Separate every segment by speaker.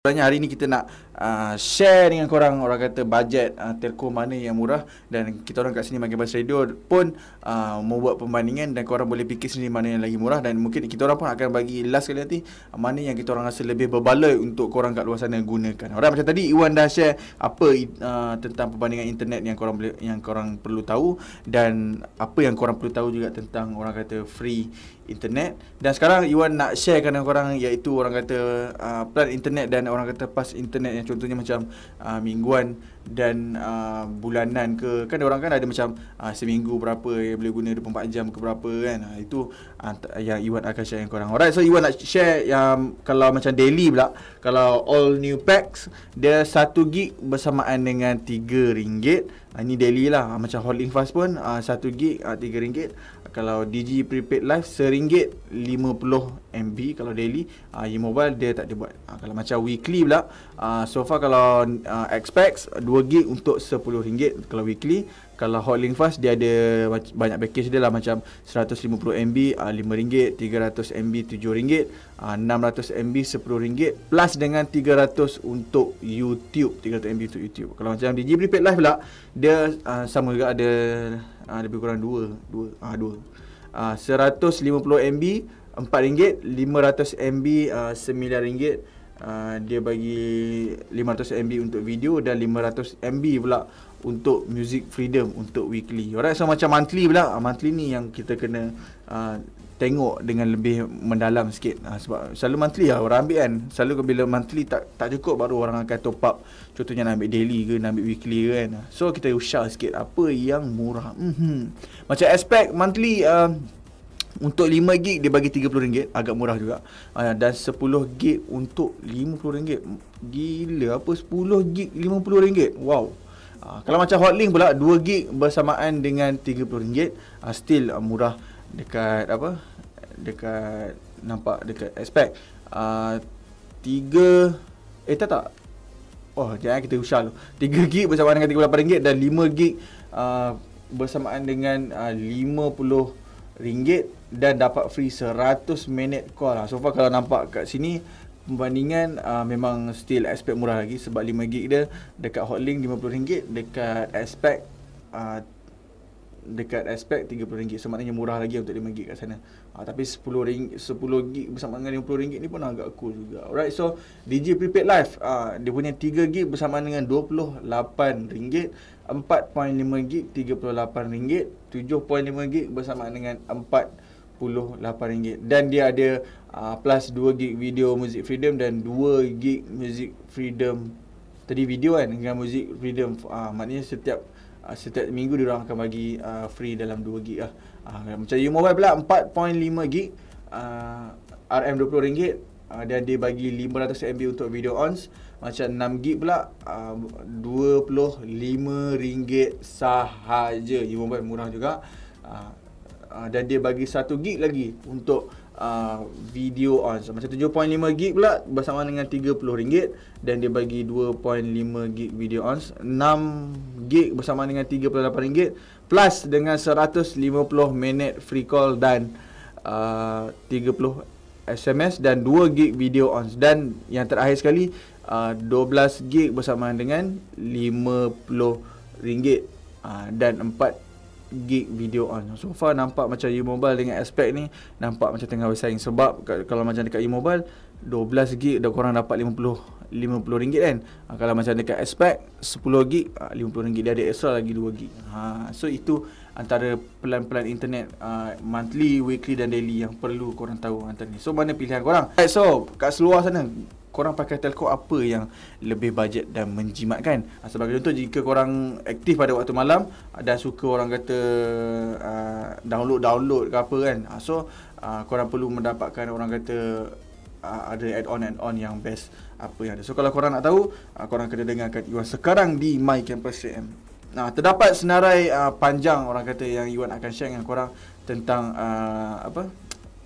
Speaker 1: Sebenarnya hari ini kita nak uh, share dengan korang orang kata bajet uh, ah, telco mana yang murah dan kita orang kat sini Makin Bas Radio pun uh, ah, buat pembandingan dan korang boleh fikir sendiri mana yang lagi murah dan mungkin kita orang pun akan bagi last sekali nanti uh, mana yang kita orang rasa lebih berbaloi untuk korang kat luar sana gunakan. Orang macam tadi Iwan dah share apa uh, tentang perbandingan internet yang korang boleh, yang korang perlu tahu dan apa yang korang perlu tahu juga tentang orang kata free internet dan sekarang Iwan nak sharekan dengan korang iaitu orang kata uh, plan internet dan orang kata pas internet yang contohnya macam uh, mingguan dan uh, bulanan ke kan orang kan ada macam uh, seminggu berapa yang eh, boleh guna 24 jam ke berapa kan uh, itu uh, yang Iwan akan share dengan korang alright so Iwan nak share yang kalau macam daily pula kalau all new packs dia 1 gig bersamaan dengan 3 ringgit uh, ah, ni daily lah uh, macam holding Fast pun uh, ah, 1 gig uh, 3 ringgit kalau Digi Prepaid Live lima puluh MB kalau daily uh, E-Mobile dia tak ada buat uh, Kalau macam weekly pula uh, So far kalau uh, expects dua gig untuk sepuluh ringgit Kalau weekly kalau Hotlink Fast dia ada banyak package dia lah macam 150 MB RM5, uh, 300 MB RM7, uh, 600 MB RM10 plus dengan 300 untuk YouTube, 300 MB untuk YouTube. Kalau macam di DJ Pet Live pula dia uh, sama juga ada uh, lebih kurang 2, 2, 2. 150 MB RM4, 500 MB RM9 uh, Uh, dia bagi 500 MB untuk video dan 500 MB pula untuk Music Freedom untuk weekly. Alright so macam monthly pula. Ah, monthly ni yang kita kena uh, tengok dengan lebih mendalam sikit. Uh, sebab selalu monthly lah orang ambil kan. Selalu bila monthly tak tak cukup baru orang akan top up. Contohnya nak ambil daily ke nak ambil weekly ke kan. So kita usah sikit apa yang murah. Mm-hmm. Macam aspect monthly uh, untuk 5 gig dia bagi RM30 agak murah juga. Uh, dan 10 gig untuk RM50. Gila apa 10 gig RM50. Wow. Uh, kalau macam hotlink pula 2 gig bersamaan dengan RM30 uh, ah, still uh, murah dekat apa dekat nampak dekat aspek a uh, 3 eh tak tak oh jangan kita usah tu 3 gig bersamaan dengan RM38 dan 5 gig uh, bersamaan dengan uh, RM50 dan dapat free 100 minit call. Lah. So far kalau nampak kat sini Pembandingan uh, memang still aspect murah lagi sebab 5 gig dia dekat Hotlink RM50 dekat aspect uh, dekat aspect RM30 so maknanya murah lagi untuk 5 gig kat sana uh, tapi 10 ring 10 gig bersama dengan RM50 ni pun agak cool juga alright so DJ Prepaid Live uh, dia punya 3 gig bersama dengan RM28 4.5 gig RM38 7.5 gig bersama dengan 4 RM48 dan dia ada uh, plus 2 gig video Music Freedom dan 2 gig Music Freedom tadi video kan dengan Music Freedom uh, maknanya setiap uh, setiap minggu dia orang akan bagi uh, free dalam 2 gig lah. Uh, macam you mobile pula 4.5 gig uh, RM20 uh, dan dia bagi 500 MB untuk video ons macam 6 gig pula RM25 ringgit sahaja you mobile murah juga Ah, dan dia bagi 1 gig lagi untuk uh, video on. So, macam 7.5 gig pula bersama dengan RM30 dan dia bagi 2.5 gig video on. 6 gig bersama dengan RM38 plus dengan 150 minit free call dan uh, 30 SMS dan 2 gig video on. Dan yang terakhir sekali uh, ah, 12 gig bersamaan dengan RM50 uh, dan 4 gig video on So far nampak macam E-Mobile dengan aspek ni Nampak macam tengah bersaing Sebab kalau macam dekat E-Mobile 12 gig dah korang dapat 50 RM50 kan ha, Kalau macam dekat aspek 10 gig RM50 ah, ha, Dia ada extra lagi 2 gig ha, So itu antara pelan-pelan internet uh, monthly, weekly dan daily yang perlu korang tahu antara ni. So mana pilihan korang? Right, so kat seluar sana korang pakai telco apa yang lebih bajet dan menjimatkan ah, sebagai contoh jika korang aktif pada waktu malam ah, dan suka orang kata ah, download download ke apa kan so korang perlu mendapatkan orang kata ada add on and on yang best apa yang ada so kalau korang nak tahu korang kena dengarkan Iwan sekarang di My Campus CM nah terdapat senarai uh, panjang orang kata yang Iwan akan share dengan korang tentang uh, apa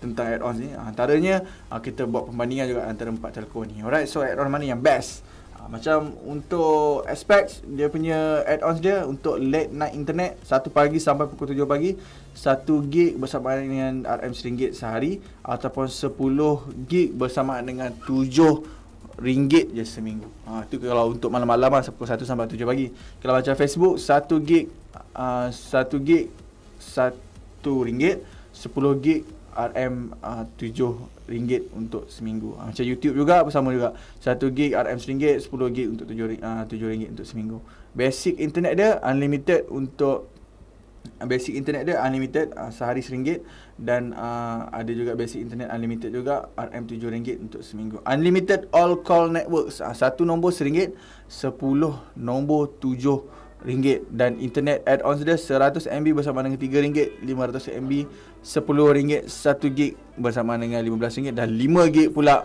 Speaker 1: tentang add-ons ni ah, antaranya uh, kita buat perbandingan juga antara empat telco ni alright so add-on mana yang best uh, macam untuk aspects dia punya add-ons dia untuk late night internet satu pagi sampai pukul tujuh pagi satu gig bersamaan dengan RM1 sehari ataupun sepuluh gig bersamaan dengan tujuh ringgit je seminggu. Ha, itu kalau untuk malam-malam lah, pukul 1 sampai 7 pagi. Kalau macam Facebook, 1 gig, uh, 1 gig, 1 ringgit, 10 gig, RM ah, uh, ringgit untuk seminggu. Uh, macam YouTube juga sama juga. 1 gig RM1 10 gig untuk 7 uh, RM7 untuk seminggu. Basic internet dia unlimited untuk basic internet dia unlimited uh, sehari RM1 dan uh, ada juga basic internet unlimited juga RM7 untuk seminggu. Unlimited all call networks uh, satu nombor RM1 10 nombor 7 Ringgit dan internet add-ons dia 100 MB bersama dengan 3 ringgit, 500 MB, 10 ringgit, 1 gig bersama dengan 15 ringgit dan 5 gig pula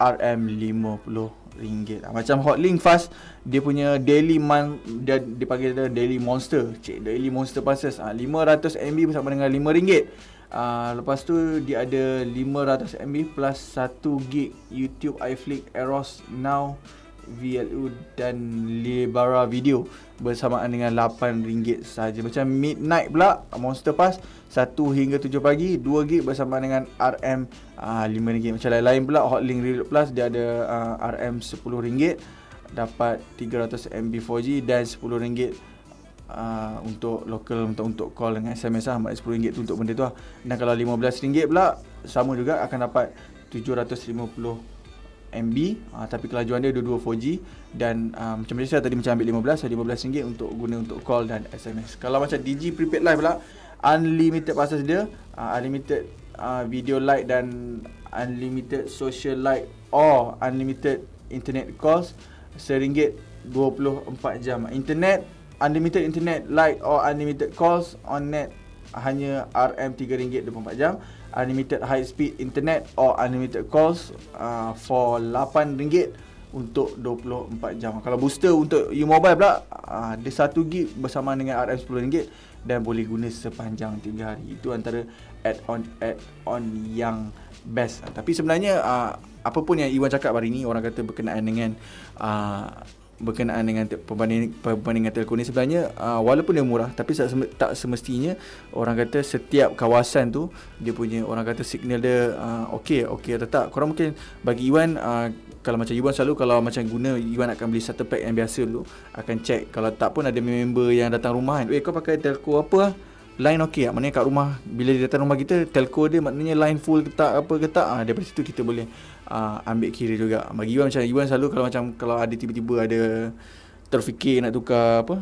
Speaker 1: RM50. Ringgit. Ah, macam Hotlink Fast Dia punya daily man Dia dipanggil dia daily monster Cik, Daily monster passes 500 ah, MB bersama dengan 5 ringgit. Ah, lepas tu dia ada 500 MB plus 1 gig YouTube, iFlix, Eros, Now VLU dan Libara video bersamaan dengan RM8 saja. Macam midnight pula Monster Pass satu hingga tujuh pagi dua gig bersamaan dengan RM RM5 uh, Macam lain-lain pula Hotlink Reload Plus dia ada ah, uh, rm ringgit dapat 300 MB 4G dan sepuluh ringgit ah, untuk local untuk untuk call dengan SMS lah maksud RM10 untuk benda tu lah dan kalau lima belas ringgit pula sama juga akan dapat tujuh ratus lima puluh. MB uh, ah, tapi kelajuan dia dua dua 4G dan uh, macam biasa tadi macam ambil 15 so 15 ringgit untuk guna untuk call dan SMS. Kalau macam DG prepaid live pula unlimited pasal dia, uh, unlimited uh, video like dan unlimited social like or unlimited internet calls seringgit 24 jam. Internet unlimited internet like or unlimited calls on net hanya RM3.24 jam unlimited high speed internet or unlimited calls uh, for RM8 untuk 24 jam. Kalau booster untuk U Mobile pula ada uh, 1 gig bersama dengan RM10 dan boleh guna sepanjang 3 hari. Itu antara add on add on yang best. Tapi sebenarnya uh, apa yang Iwan cakap hari ini orang kata berkenaan dengan uh, berkenaan dengan perbandingan, perbandingan telco ni sebenarnya uh, walaupun dia murah tapi tak semestinya orang kata setiap kawasan tu dia punya orang kata signal dia uh, okey okey atau tak korang mungkin bagi Iwan uh, kalau macam Iwan selalu kalau macam guna Iwan akan beli satu pack yang biasa dulu akan check kalau tak pun ada member yang datang rumah kan eh kau pakai telco apa line okey lah. Maknanya kat rumah, bila dia datang rumah kita, telco dia maknanya line full ke tak, apa ke tak. Ha, ah, daripada situ kita boleh uh, ambil kira juga. Ah, bagi Iwan macam, Iwan selalu kalau macam, kalau ada tiba-tiba ada terfikir nak tukar apa,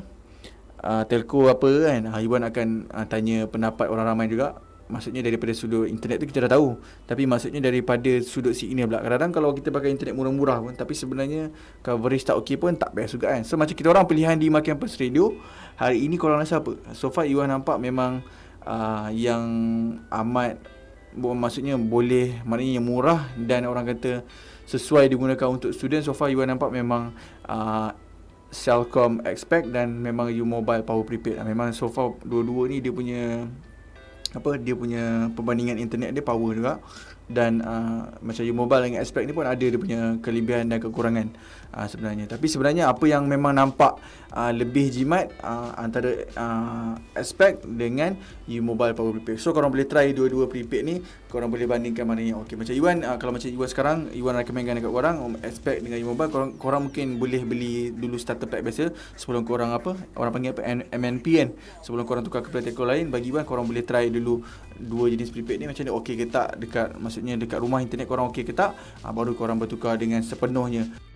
Speaker 1: uh, telco apa kan, Iwan akan uh, tanya pendapat orang ramai juga. Maksudnya daripada sudut internet tu kita dah tahu Tapi maksudnya daripada sudut ini pula Kadang-kadang kalau kita pakai internet murah-murah pun Tapi sebenarnya coverage tak okey pun tak best juga kan So macam kita orang pilihan di Makan Pers Radio Hari ini korang rasa apa? So far Iwan nampak memang uh, Yang amat Maksudnya boleh Maknanya yang murah Dan orang kata Sesuai digunakan untuk student So far Iwan nampak memang uh, ah, Cellcom expect dan memang you mobile power prepaid lah. memang so far dua-dua ni dia punya apa dia punya perbandingan internet dia power juga dan uh, macam you mobile dengan aspek ni pun ada dia punya kelebihan dan kekurangan uh, sebenarnya tapi sebenarnya apa yang memang nampak uh, lebih jimat uh, antara uh, aspek dengan you mobile power prepaid so korang boleh try dua-dua prepaid ni korang boleh bandingkan mana yang okey macam Iwan uh, kalau macam Iwan sekarang Iwan recommendkan dekat korang um, aspek dengan you mobile korang, korang mungkin boleh beli dulu starter pack biasa sebelum korang apa orang panggil apa MNP kan sebelum korang tukar ke plan lain bagi Iwan korang boleh try dulu dua jenis prepaid ni macam ni okey ke tak dekat maksudnya dekat rumah internet korang okey ke tak ha, baru korang bertukar dengan sepenuhnya